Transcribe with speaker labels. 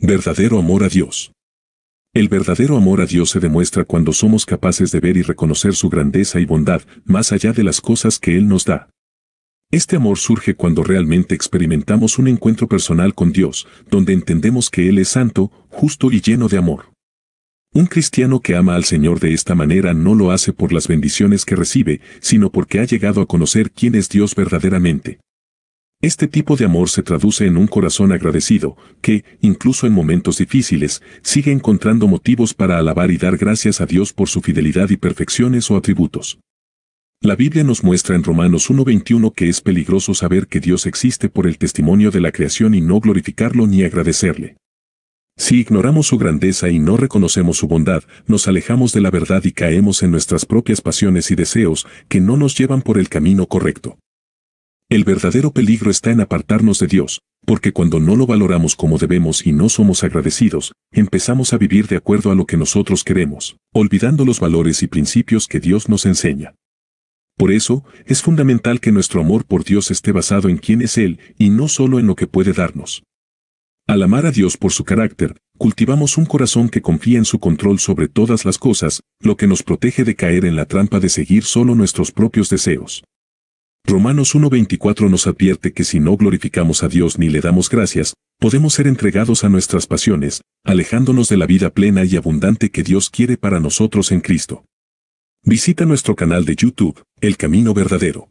Speaker 1: Verdadero amor a Dios. El verdadero amor a Dios se demuestra cuando somos capaces de ver y reconocer su grandeza y bondad, más allá de las cosas que Él nos da. Este amor surge cuando realmente experimentamos un encuentro personal con Dios, donde entendemos que Él es santo, justo y lleno de amor. Un cristiano que ama al Señor de esta manera no lo hace por las bendiciones que recibe, sino porque ha llegado a conocer quién es Dios verdaderamente. Este tipo de amor se traduce en un corazón agradecido, que, incluso en momentos difíciles, sigue encontrando motivos para alabar y dar gracias a Dios por su fidelidad y perfecciones o atributos. La Biblia nos muestra en Romanos 1.21 que es peligroso saber que Dios existe por el testimonio de la creación y no glorificarlo ni agradecerle. Si ignoramos su grandeza y no reconocemos su bondad, nos alejamos de la verdad y caemos en nuestras propias pasiones y deseos que no nos llevan por el camino correcto. El verdadero peligro está en apartarnos de Dios, porque cuando no lo valoramos como debemos y no somos agradecidos, empezamos a vivir de acuerdo a lo que nosotros queremos, olvidando los valores y principios que Dios nos enseña. Por eso, es fundamental que nuestro amor por Dios esté basado en quién es Él y no solo en lo que puede darnos. Al amar a Dios por su carácter, cultivamos un corazón que confía en su control sobre todas las cosas, lo que nos protege de caer en la trampa de seguir solo nuestros propios deseos. Romanos 1.24 nos advierte que si no glorificamos a Dios ni le damos gracias, podemos ser entregados a nuestras pasiones, alejándonos de la vida plena y abundante que Dios quiere para nosotros en Cristo. Visita nuestro canal de YouTube, El Camino Verdadero.